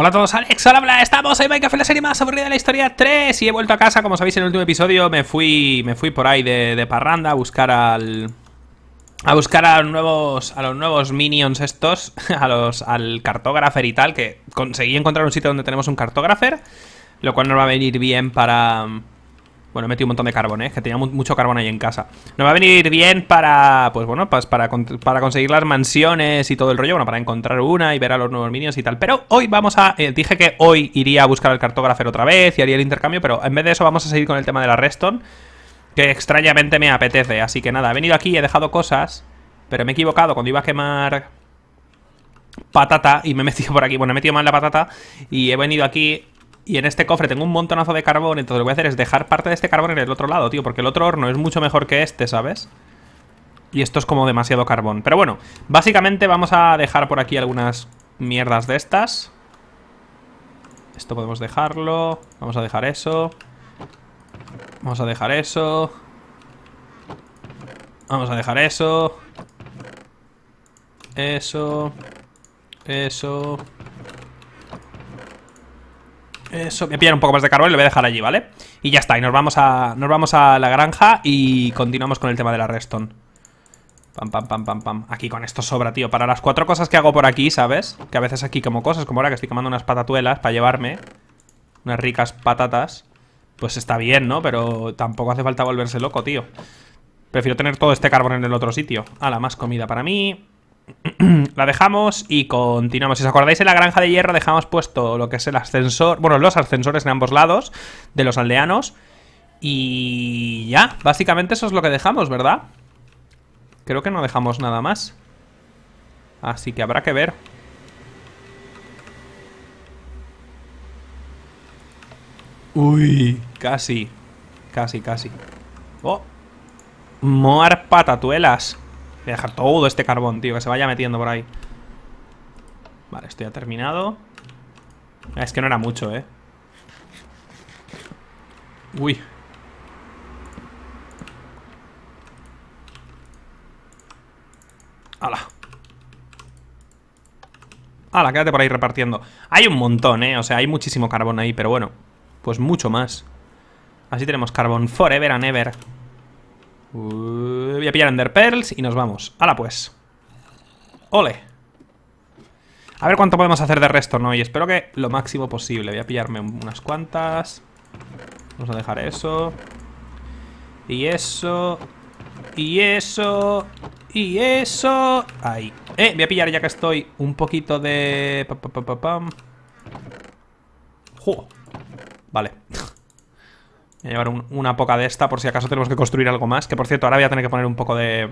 Hola a todos, Alex, hola, estamos en Minecraft, la serie más aburrida de la historia 3 Y he vuelto a casa, como sabéis en el último episodio me fui me fui por ahí de, de parranda a buscar al... A buscar a los nuevos, a los nuevos minions estos, a los, al cartógrafer y tal Que conseguí encontrar un sitio donde tenemos un cartógrafer Lo cual nos va a venir bien para... Bueno, he metido un montón de carbón, ¿eh? Que tenía mucho carbón ahí en casa. No va a venir bien para, pues bueno, para, para, conseguir las mansiones y todo el rollo. Bueno, para encontrar una y ver a los nuevos minions y tal. Pero hoy vamos a... Eh, dije que hoy iría a buscar al cartógrafo otra vez y haría el intercambio, pero en vez de eso vamos a seguir con el tema de la Reston. Que extrañamente me apetece. Así que nada, he venido aquí, he dejado cosas, pero me he equivocado cuando iba a quemar patata y me he metido por aquí. Bueno, he metido mal la patata y he venido aquí y en este cofre tengo un montonazo de carbón, entonces lo que voy a hacer es dejar parte de este carbón en el otro lado, tío, porque el otro horno es mucho mejor que este, ¿sabes? Y esto es como demasiado carbón. Pero bueno, básicamente vamos a dejar por aquí algunas mierdas de estas. Esto podemos dejarlo. Vamos a dejar eso. Vamos a dejar eso. Vamos a dejar eso. Eso. Eso. Eso, me un poco más de carbón y lo voy a dejar allí, ¿vale? Y ya está, y nos vamos a, nos vamos a la granja y continuamos con el tema de la redstone. Pam, pam, pam, pam, pam. Aquí con esto sobra, tío. Para las cuatro cosas que hago por aquí, ¿sabes? Que a veces aquí como cosas, como ahora que estoy comiendo unas patatuelas para llevarme. Unas ricas patatas. Pues está bien, ¿no? Pero tampoco hace falta volverse loco, tío. Prefiero tener todo este carbón en el otro sitio. Ala, más comida para mí. la dejamos y continuamos. Si os acordáis, en la granja de hierro dejamos puesto lo que es el ascensor, bueno, los ascensores en ambos lados de los aldeanos. Y ya, básicamente eso es lo que dejamos, ¿verdad? Creo que no dejamos nada más. Así que habrá que ver. Uy, casi. Casi, casi. Oh. Moar patatuelas. Voy a dejar todo este carbón, tío, que se vaya metiendo por ahí. Vale, esto ya terminado. Ah, es que no era mucho, ¿eh? Uy. ¡Hala! ¡Hala! Quédate por ahí repartiendo. Hay un montón, ¿eh? O sea, hay muchísimo carbón ahí, pero bueno. Pues mucho más. Así tenemos carbón forever and ever voy a pillar Ender Pearls y nos vamos. ¡Hala pues! ¡Ole! A ver cuánto podemos hacer de resto, ¿no? Y espero que lo máximo posible. Voy a pillarme unas cuantas. Vamos a dejar eso. Y eso. Y eso. Y eso. Ahí. Eh, voy a pillar ya que estoy un poquito de... Pa, pam. Vale. Voy a llevar una poca de esta por si acaso tenemos que construir algo más. Que por cierto, ahora voy a tener que poner un poco de...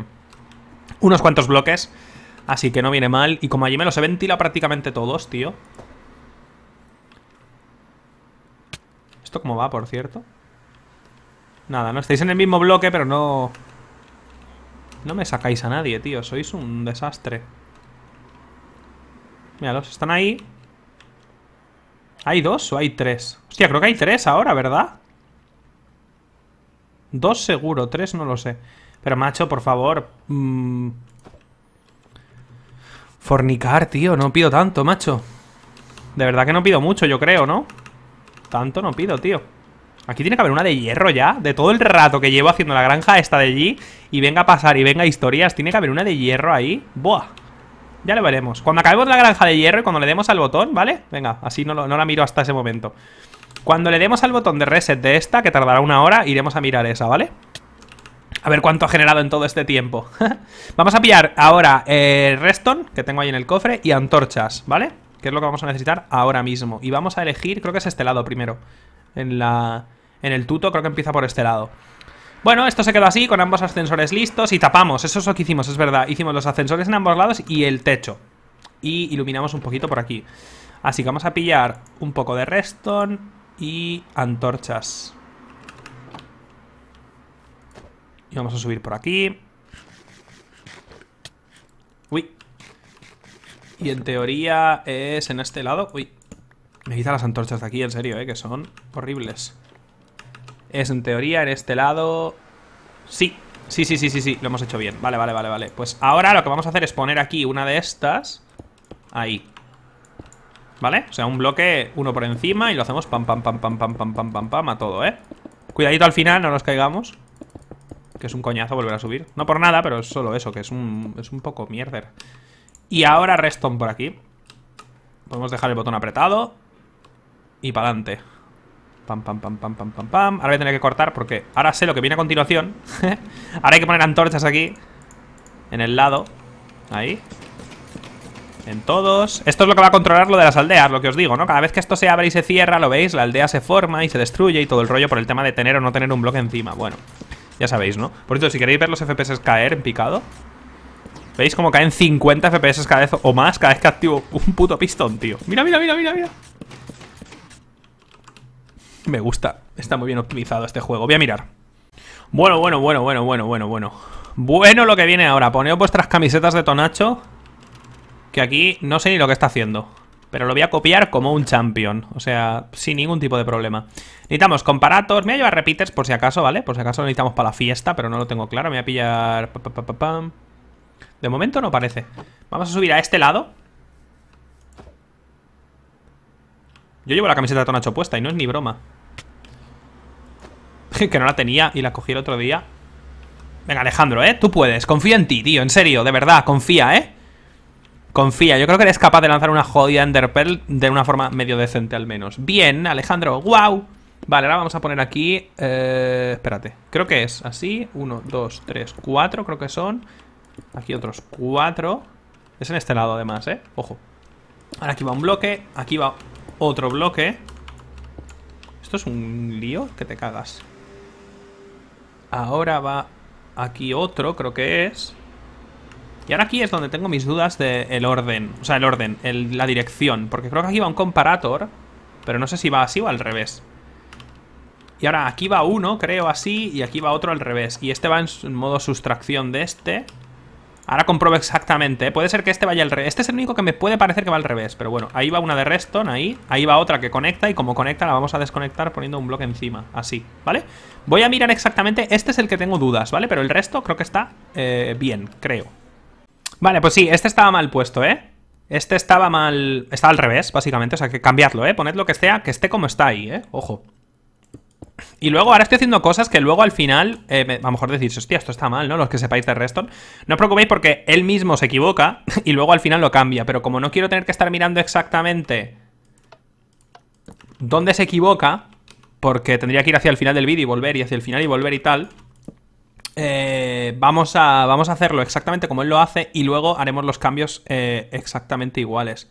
Unos cuantos bloques. Así que no viene mal. Y como allí me los he ventilado prácticamente todos, tío. ¿Esto cómo va, por cierto? Nada, no estáis en el mismo bloque, pero no... No me sacáis a nadie, tío. Sois un desastre. Míralos, están ahí. ¿Hay dos o hay tres? Hostia, creo que hay tres ahora, ¿verdad? Dos seguro, tres no lo sé. Pero macho, por favor... Mm. Fornicar, tío, no pido tanto, macho. De verdad que no pido mucho, yo creo, ¿no? Tanto no pido, tío. Aquí tiene que haber una de hierro ya. De todo el rato que llevo haciendo la granja esta de allí. Y venga a pasar y venga historias. Tiene que haber una de hierro ahí. Buah ya lo veremos Cuando acabemos la granja de hierro y cuando le demos al botón, ¿vale? Venga, así no, la miro hasta ese momento Cuando le demos al botón de reset de esta, que tardará una hora Iremos a mirar esa, ¿vale? A ver cuánto ha generado en todo este tiempo Vamos a pillar ahora eh, el Reston, que tengo ahí en el cofre Y antorchas, ¿vale? Que es lo que vamos a necesitar ahora mismo Y vamos a elegir, creo que es este lado primero En la... En el tuto creo que empieza por este lado bueno, esto se quedó así, con ambos ascensores listos y tapamos. Eso es lo que hicimos, es verdad. Hicimos los ascensores en ambos lados y el techo. Y iluminamos un poquito por aquí. Así que vamos a pillar un poco de redstone y antorchas. Y vamos a subir por aquí. Uy. Y en teoría es en este lado. Uy. Me quita las antorchas de aquí, en serio, ¿eh? Que son horribles. Es en teoría en este lado... Sí, sí, sí, sí, sí, sí, lo hemos hecho bien. Vale, vale, vale, vale. Pues ahora lo que vamos a hacer es poner aquí una de estas. Ahí. ¿Vale? O sea, un bloque, uno por encima y lo hacemos pam, pam, pam, pam, pam, pam, pam, pam, pam a todo, ¿eh? Cuidadito al final, no nos caigamos. Que es un coñazo volver a subir. No por nada, pero es solo eso, que es un, es un poco mierder. Y ahora reston por aquí. Podemos dejar el botón apretado. Y para adelante. Pam, pam, pam, pam, pam, pam, pam. Ahora voy a tener que cortar porque ahora sé lo que viene a continuación. ahora hay que poner antorchas aquí. En el lado. Ahí. En todos. Esto es lo que va a controlar lo de las aldeas, lo que os digo, ¿no? Cada vez que esto se abre y se cierra, lo veis, la aldea se forma y se destruye y todo el rollo por el tema de tener o no tener un bloque encima. Bueno, ya sabéis, ¿no? Por cierto, si queréis ver los FPS caer en picado, ¿veis cómo caen 50 FPS cada vez o más cada vez que activo un puto pistón, tío? Mira, mira, mira, mira, mira. Me gusta. Está muy bien optimizado este juego. Voy a mirar. Bueno, bueno, bueno, bueno, bueno, bueno, bueno. Bueno lo que viene ahora. Poneos vuestras camisetas de Tonacho. Que aquí no sé ni lo que está haciendo. Pero lo voy a copiar como un champion. O sea, sin ningún tipo de problema. Necesitamos comparatos. Me voy a llevar repeaters por si acaso, ¿vale? Por si acaso lo necesitamos para la fiesta, pero no lo tengo claro. Me voy a pillar... De momento no parece. Vamos a subir a este lado. Yo llevo la camiseta de Tonacho puesta y no es ni broma. que no la tenía y la cogí el otro día. Venga, Alejandro, ¿eh? Tú puedes. Confía en ti, tío. En serio, de verdad. Confía, ¿eh? Confía. Yo creo que eres capaz de lanzar una jodida Enderpearl de una forma medio decente al menos. Bien, Alejandro. guau Vale, ahora vamos a poner aquí... Eh, espérate. Creo que es así. Uno, dos, tres, cuatro creo que son. Aquí otros cuatro. Es en este lado además, ¿eh? Ojo. Ahora aquí va un bloque. Aquí va otro bloque. Esto es un lío que te cagas. Ahora va aquí otro, creo que es. Y ahora aquí es donde tengo mis dudas del orden. O sea, el orden, la dirección. Porque creo que aquí va un comparator. Pero no sé si va así o al revés. Y ahora aquí va uno, creo, así. Y aquí va otro al revés. Y este va en modo sustracción de este. Ahora compruebo exactamente, ¿eh? puede ser que este vaya al revés. Este es el único que me puede parecer que va al revés, pero bueno, ahí va una de redstone, ahí, ahí va otra que conecta y como conecta la vamos a desconectar poniendo un bloque encima, así, ¿vale? Voy a mirar exactamente, este es el que tengo dudas, ¿vale? Pero el resto creo que está eh, bien, creo. Vale, pues sí, este estaba mal puesto, ¿eh? Este estaba mal... Estaba al revés, básicamente, o sea que cambiadlo, ¿eh? Poned lo que sea, que esté como está ahí, ¿eh? Ojo. Y luego ahora estoy haciendo cosas que luego al final, eh, a lo mejor decís, hostia, esto está mal, ¿no? Los que sepáis de Reston. No os preocupéis porque él mismo se equivoca y luego al final lo cambia. Pero como no quiero tener que estar mirando exactamente dónde se equivoca, porque tendría que ir hacia el final del vídeo y volver y hacia el final y volver y tal, eh, vamos, a, vamos a hacerlo exactamente como él lo hace y luego haremos los cambios eh, exactamente iguales.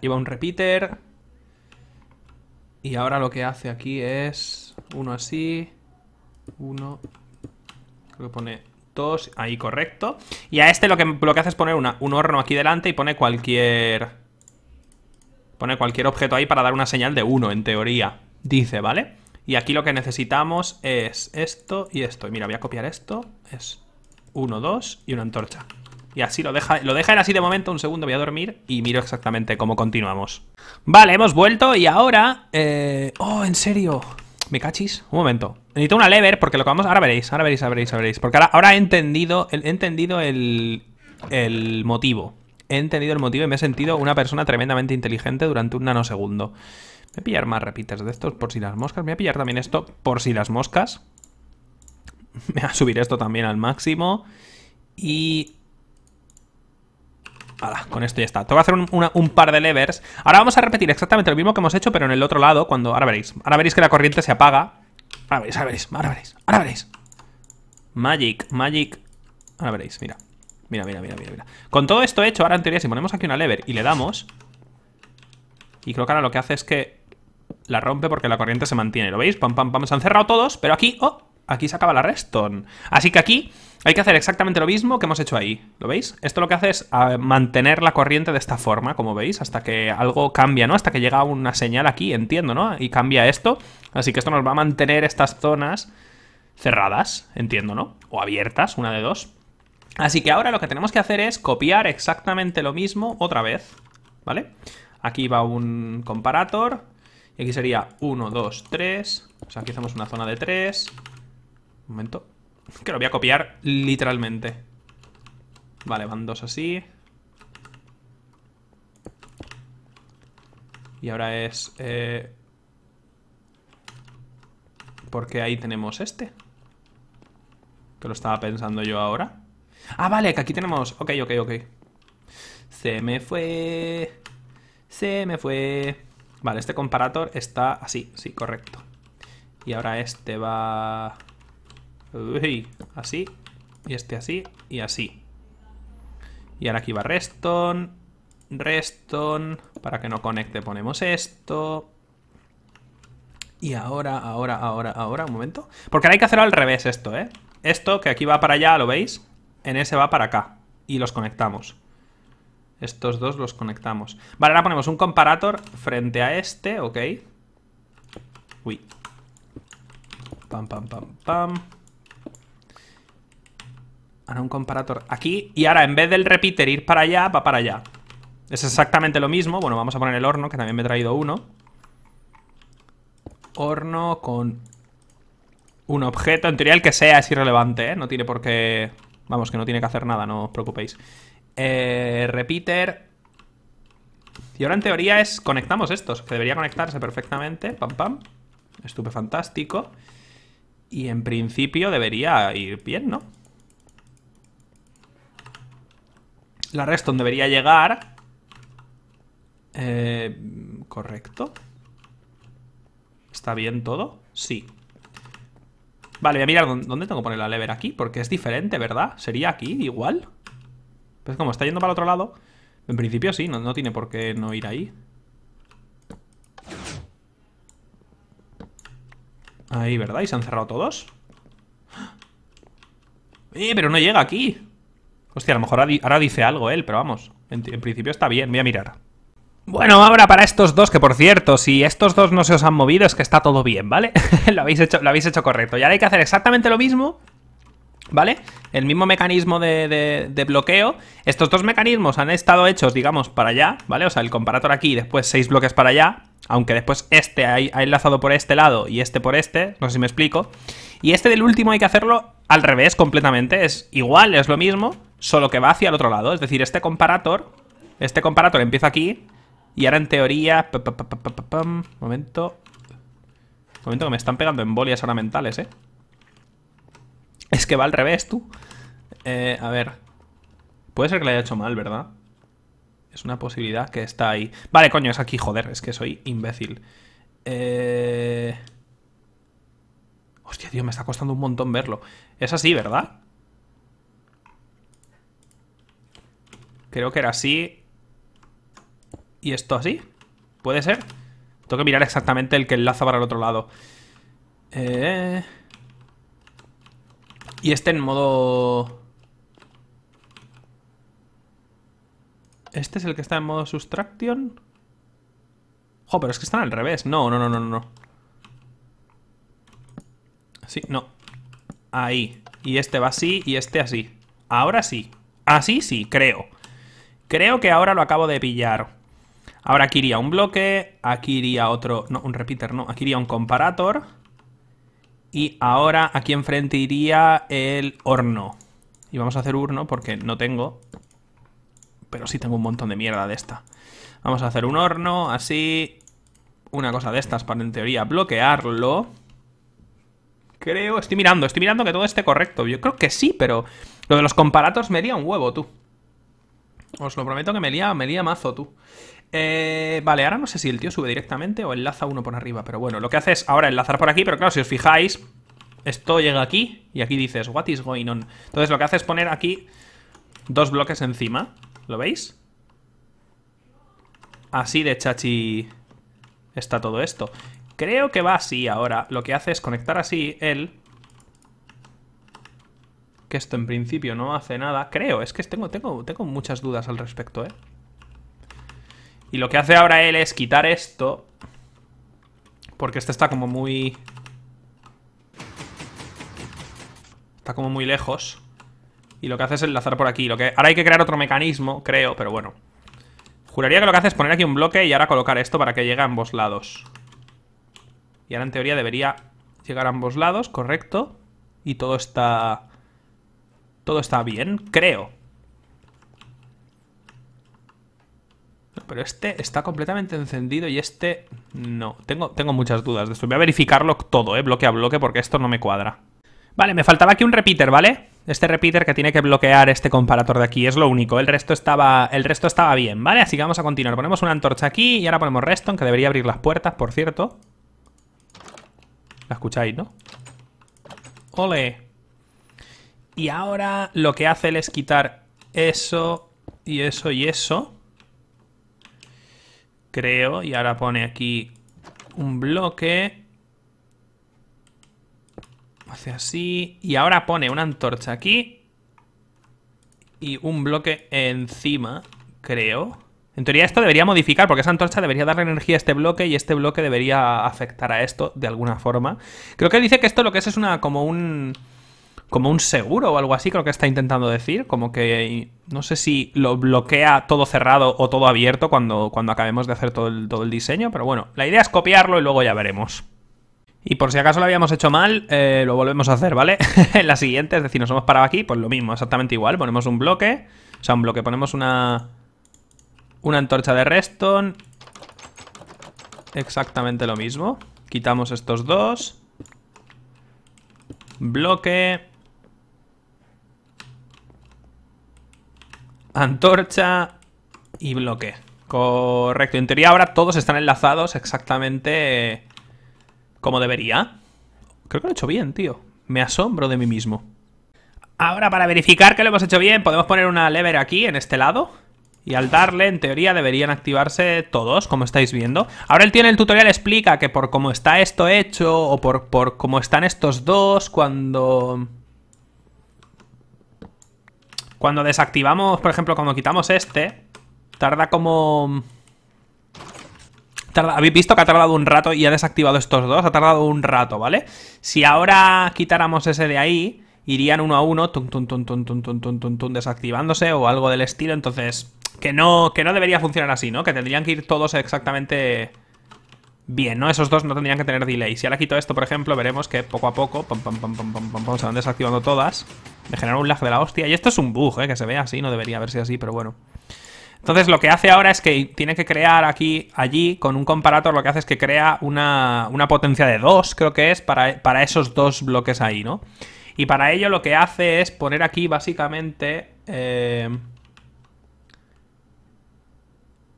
Ahí va un repeater. Y ahora lo que hace aquí es uno así, uno, lo pone dos, ahí correcto. Y a este lo que, hace es poner un horno aquí delante y pone cualquier, pone cualquier objeto ahí para dar una señal de uno, en teoría, dice, ¿vale? Y aquí lo que necesitamos es esto y esto. Y mira, voy a copiar esto, es uno, dos y una antorcha. Y así lo deja, lo deja así de momento, un segundo voy a dormir y miro exactamente cómo continuamos. Vale, hemos vuelto y ahora... Eh, oh, en serio. ¿Me cachis? Un momento. Necesito una lever porque lo que vamos... Ahora veréis, ahora veréis, ahora veréis, Porque ahora, ahora he entendido, el, entendido el, motivo. He entendido el motivo y me he sentido una persona tremendamente inteligente durante un nanosegundo. Voy a pillar más repites de estos por si las moscas. Voy a pillar también esto por si las moscas. voy a subir esto también al máximo. Y con esto ya está. tengo que hacer un, par de levers. Ahora vamos a repetir exactamente lo mismo que hemos hecho, pero en el otro lado, cuando... Ahora veréis. Ahora veréis que la corriente se apaga. Ahora veréis, ahora veréis, ahora veréis, ahora veréis. Magic, magic. Ahora veréis, mira. Mira, mira, mira, mira, mira. Con todo esto hecho, ahora en teoría si ponemos aquí una lever y le damos... Y creo que ahora lo que hace es que la rompe porque la corriente se mantiene. ¿Lo veis? Pam, pam, pam. Se han cerrado todos, pero aquí... ¡Oh! aquí se acaba la redstone. Así que aquí hay que hacer exactamente lo mismo que hemos hecho ahí. ¿Lo veis? Esto lo que hace es ah, mantener la corriente de esta forma, como veis, hasta que algo cambia, ¿no? Hasta que llega una señal aquí, entiendo, ¿no? Y cambia esto. Así que esto nos va a mantener estas zonas cerradas, entiendo, ¿no? O abiertas, una de dos. Así que ahora lo que tenemos que hacer es copiar exactamente lo mismo otra vez, ¿vale? Aquí va un comparator, y aquí sería 1, 2, 3, o sea, aquí hacemos una zona de 3, momento. Que lo voy a copiar literalmente. Vale, van dos así. Y ahora es... Eh, Porque ahí tenemos este. Que lo estaba pensando yo ahora. Ah, vale, que aquí tenemos... Ok, ok, ok. Se me fue... Se me fue... Vale, este comparator está así, sí, correcto. Y ahora este va... Uy, así, y este así, y así. Y ahora aquí va Reston, Reston, para que no conecte ponemos esto. Y ahora, ahora, ahora, ahora, un momento. Porque ahora hay que hacerlo al revés esto, ¿eh? Esto que aquí va para allá, ¿lo veis? En ese va para acá. Y los conectamos. Estos dos los conectamos. Vale, ahora ponemos un comparator frente a este, ok. Uy. Pam, pam, pam, pam. Ahora un comparator aquí. Y ahora, en vez del repeater ir para allá, va para allá. Es exactamente lo mismo. Bueno, vamos a poner el horno, que también me he traído uno. Horno con un objeto. En teoría, el que sea es irrelevante, ¿eh? No tiene por qué... Vamos, que no tiene que hacer nada, no os preocupéis. Eh, repeater. Y ahora, en teoría, es... Conectamos estos, que debería conectarse perfectamente. Pam, pam. Estupe fantástico. Y en principio debería ir bien, ¿no? La redstone debería llegar. Eh, Correcto. ¿Está bien todo? Sí. Vale, voy a mirar dónde tengo que poner la lever aquí, porque es diferente, ¿verdad? ¿Sería aquí igual? Pues como está yendo para el otro lado, en principio sí, no, no tiene por qué no ir ahí. Ahí, ¿verdad? ¿Y se han cerrado todos? ¡Ah! ¡Eh, pero no llega aquí! Hostia, a lo mejor ahora dice algo él, pero vamos. En, principio está bien, voy a mirar. Bueno, ahora para estos dos, que por cierto, si estos dos no se os han movido, es que está todo bien, ¿vale? lo, habéis hecho, lo habéis hecho correcto. Y ahora hay que hacer exactamente lo mismo, ¿vale? El mismo mecanismo de, bloqueo. Estos dos mecanismos han estado hechos, digamos, para allá, ¿vale? O sea, el comparator aquí y después seis bloques para allá. Aunque después este ha, ha enlazado por este lado y este por este, no sé si me explico. Y este del último hay que hacerlo al revés completamente, es igual, es lo mismo, solo que va hacia el otro lado. Es decir, este comparator, este comparator empieza aquí y ahora en teoría... momento... Momento que me están pegando embolias ahora mentales, ¿eh? Es que va al revés, tú. Eh, a ver. Puede ser que le haya hecho mal, ¿verdad? Es una posibilidad que está ahí. Vale, coño, es aquí, joder, es que soy imbécil. Eh... Hostia, tío, me está costando un montón verlo. Es así, ¿verdad? Creo que era así. ¿Y esto así? ¿Puede ser? Tengo que mirar exactamente el que enlaza para el otro lado. Eh, y este en modo... ¿Este es el que está en modo subtraction? Jo, pero es que están al revés. No, no, no, no, no. Sí, no. Ahí. Y este va así y este así. Ahora sí. Así sí, creo. Creo que ahora lo acabo de pillar. Ahora aquí iría un bloque, aquí iría otro... No, un repeater no, aquí iría un comparator. Y ahora aquí enfrente iría el horno. Y vamos a hacer horno porque no tengo... Pero sí tengo un montón de mierda de esta. Vamos a hacer un horno, así... Una cosa de estas para en teoría bloquearlo. Creo, estoy mirando, estoy mirando que todo esté correcto. Yo creo que sí, pero lo de los comparatos me haría un huevo, tú. Os lo prometo que me lía, mazo tú. Eh, vale, ahora no sé si el tío sube directamente o enlaza uno por arriba, pero bueno, lo que hace es ahora enlazar por aquí, pero claro, si os fijáis, esto llega aquí y aquí dices, what is going on? Entonces lo que hace es poner aquí dos bloques encima, ¿lo veis? Así de chachi está todo esto. Creo que va así ahora, lo que hace es conectar así él esto en principio no hace nada. Creo, es que tengo, tengo, tengo muchas dudas al respecto, ¿eh? Y lo que hace ahora él es quitar esto. Porque este está como muy... Está como muy lejos. Y lo que hace es enlazar por aquí. Lo que... Ahora hay que crear otro mecanismo, creo, pero bueno. Juraría que lo que hace es poner aquí un bloque y ahora colocar esto para que llegue a ambos lados. Y ahora en teoría debería llegar a ambos lados, correcto. Y todo está todo está bien, creo. pero este está completamente encendido y este... No, tengo, tengo muchas dudas de esto. Voy a verificarlo todo, eh, bloque a bloque, porque esto no me cuadra. Vale, me faltaba aquí un repeater, ¿vale? Este repeater que tiene que bloquear este comparator de aquí, es lo único. El resto estaba, el resto estaba bien, ¿vale? Así que vamos a continuar. Ponemos una antorcha aquí y ahora ponemos Reston, que debería abrir las puertas, por cierto. La escucháis, ¿no? ¡Ole! Y ahora lo que hace él es quitar eso y eso y eso. Creo. Y ahora pone aquí un bloque. Hace así. Y ahora pone una antorcha aquí. Y un bloque encima, creo. En teoría esto debería modificar, porque esa antorcha debería darle energía a este bloque y este bloque debería afectar a esto de alguna forma. Creo que dice que esto lo que es es una como un como un seguro o algo así, creo que está intentando decir, como que no sé si lo bloquea todo cerrado o todo abierto cuando, cuando acabemos de hacer todo el, todo el diseño, pero bueno, la idea es copiarlo y luego ya veremos. Y por si acaso lo habíamos hecho mal, eh, lo volvemos a hacer, ¿vale? En la siguiente, es decir, nos hemos parado aquí, pues lo mismo, exactamente igual, ponemos un bloque, o sea, un bloque, ponemos una, una antorcha de redstone, exactamente lo mismo, quitamos estos dos, bloque, antorcha y bloque. Correcto. En teoría ahora todos están enlazados exactamente eh, como debería. Creo que lo he hecho bien, tío. Me asombro de mí mismo. Ahora, para verificar que lo hemos hecho bien, podemos poner una lever aquí, en este lado. Y al darle, en teoría, deberían activarse todos, como estáis viendo. Ahora tío en el tutorial, explica que por cómo está esto hecho, o por, por cómo están estos dos, cuando... Cuando desactivamos, por ejemplo, cuando quitamos este, tarda como... Habéis visto que ha tardado un rato y ha desactivado estos dos, ha tardado un rato, ¿vale? Si ahora quitáramos ese de ahí, irían uno a uno, tum, desactivándose o algo del estilo, entonces... Que no, que no debería funcionar así, ¿no? Que tendrían que ir todos exactamente bien, ¿no? Esos dos no tendrían que tener delay. Si ahora quito esto, por ejemplo, veremos que poco a poco se van desactivando todas. Me genera un lag de la hostia. Y esto es un bug, ¿eh? Que se ve así, no debería verse así, pero bueno. Entonces lo que hace ahora es que tiene que crear aquí, allí, con un comparator, lo que hace es que crea una, una potencia de 2, creo que es, para, esos dos bloques ahí, ¿no? Y para ello lo que hace es poner aquí básicamente... Eh,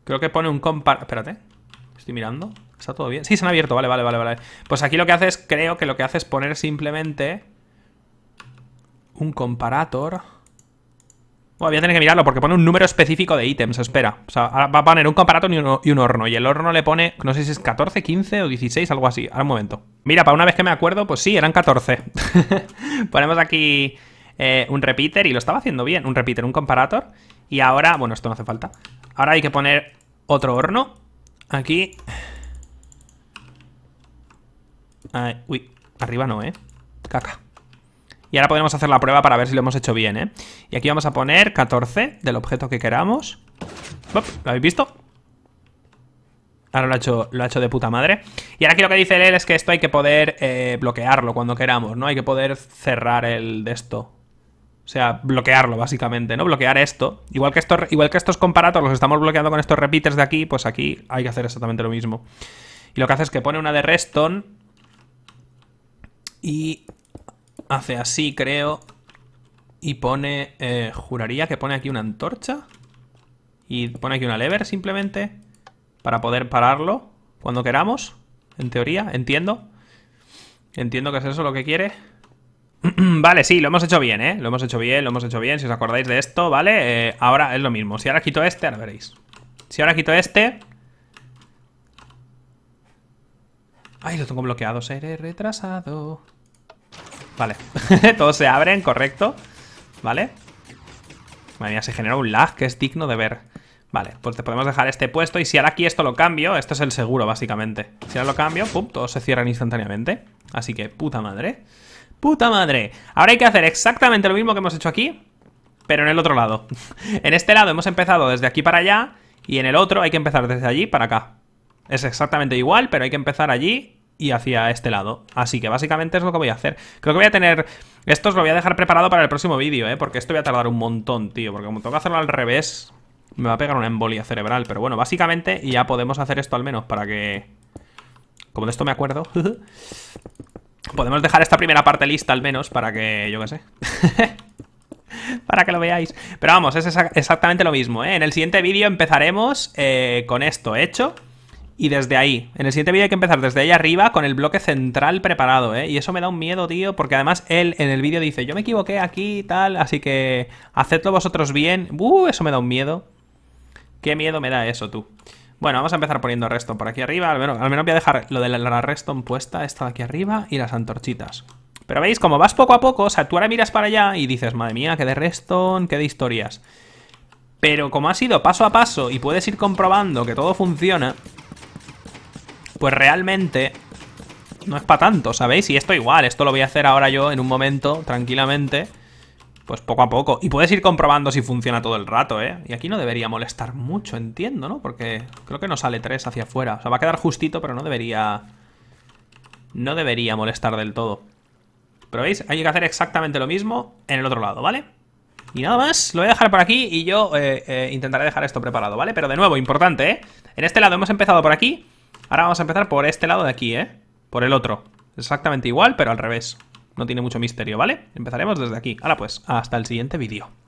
creo que pone un comparator... Espérate, estoy mirando. ¿Está todo bien? Sí, se han abierto, vale, vale, vale, vale. Pues aquí lo que haces creo que lo que hace es poner simplemente un comparator. Bueno, voy a tener que mirarlo porque pone un número específico de ítems, espera. O sea, va a poner un comparator y un, horno. Y el horno le pone, no sé si es 14, 15 o 16, algo así. Ahora un momento. Mira, para una vez que me acuerdo, pues sí, eran 14. Ponemos aquí eh, un repeater y lo estaba haciendo bien. Un repeater, un comparator. Y ahora, bueno, esto no hace falta. Ahora hay que poner otro horno. Aquí... Ah, uy, arriba no, ¿eh? Caca. Y ahora podemos hacer la prueba para ver si lo hemos hecho bien, ¿eh? Y aquí vamos a poner 14 del objeto que queramos. ¿Lo habéis visto? Ahora lo ha, hecho, lo hecho de puta madre. Y ahora aquí lo que dice él es que esto hay que poder eh, bloquearlo cuando queramos, ¿no? Hay que poder cerrar el de esto. O sea, bloquearlo, básicamente, ¿no? Bloquear esto. Igual que, esto, igual que estos comparatos los estamos bloqueando con estos repeaters de aquí, pues aquí hay que hacer exactamente lo mismo. Y lo que hace es que pone una de redstone y hace así, creo, y pone... Eh, juraría que pone aquí una antorcha y pone aquí una lever simplemente para poder pararlo cuando queramos, en teoría, entiendo. Entiendo que es eso lo que quiere. vale, sí, lo hemos hecho bien, ¿eh? Lo hemos hecho bien, lo hemos hecho bien, si os acordáis de esto, ¿vale? Eh, ahora es lo mismo, si ahora quito este, ahora veréis. Si ahora quito este, Ay, lo tengo bloqueado, Seré eh, retrasado. Vale. Todos se abren, correcto. Vale. Madre mía, se genera un lag que es digno de ver. Vale, pues te podemos dejar este puesto. Y si ahora aquí esto lo cambio, esto es el seguro, básicamente. Si ahora lo cambio, pum, todos se cierran instantáneamente. Así que, puta madre. ¡Puta madre! Ahora hay que hacer exactamente lo mismo que hemos hecho aquí, pero en el otro lado. en este lado hemos empezado desde aquí para allá, y en el otro hay que empezar desde allí para acá. Es exactamente igual, pero hay que empezar allí y hacia este lado. Así que básicamente es lo que voy a hacer. Creo que voy a tener... Esto os lo voy a dejar preparado para el próximo vídeo, ¿eh? Porque esto voy a tardar un montón, tío. Porque como tengo que hacerlo al revés, me va a pegar una embolia cerebral. Pero bueno, básicamente ya podemos hacer esto al menos para que... Como de esto me acuerdo... podemos dejar esta primera parte lista al menos para que... Yo qué sé. para que lo veáis. Pero vamos, es exactamente lo mismo, ¿eh? En el siguiente vídeo empezaremos eh, con esto hecho y desde ahí. En el siguiente vídeo hay que empezar desde ahí arriba con el bloque central preparado, ¿eh? Y eso me da un miedo, tío, porque además él en el vídeo dice, yo me equivoqué aquí y tal, así que hacedlo vosotros bien. Uh, eso me da un miedo. Qué miedo me da eso, tú. Bueno, vamos a empezar poniendo resto por aquí arriba. Al menos, voy a dejar lo de la, Reston puesta, esta de aquí arriba, y las antorchitas. Pero veis, como vas poco a poco, o sea, tú ahora miras para allá y dices, madre mía, qué de Reston, qué de historias. Pero como ha sido paso a paso y puedes ir comprobando que todo funciona, pues realmente no es para tanto, ¿sabéis? Y esto igual, esto lo voy a hacer ahora yo en un momento, tranquilamente, pues poco a poco. Y puedes ir comprobando si funciona todo el rato, ¿eh? Y aquí no debería molestar mucho, entiendo, ¿no? Porque creo que no sale tres hacia afuera. O sea, va a quedar justito, pero no debería... No debería molestar del todo. Pero veis, hay que hacer exactamente lo mismo en el otro lado, ¿vale? Y nada más, lo voy a dejar por aquí y yo eh, eh, intentaré dejar esto preparado, ¿vale? Pero de nuevo, importante, ¿eh? En este lado hemos empezado por aquí... Ahora vamos a empezar por este lado de aquí, ¿eh? Por el otro. Exactamente igual, pero al revés. No tiene mucho misterio, ¿vale? Empezaremos desde aquí. Ahora pues, hasta el siguiente vídeo.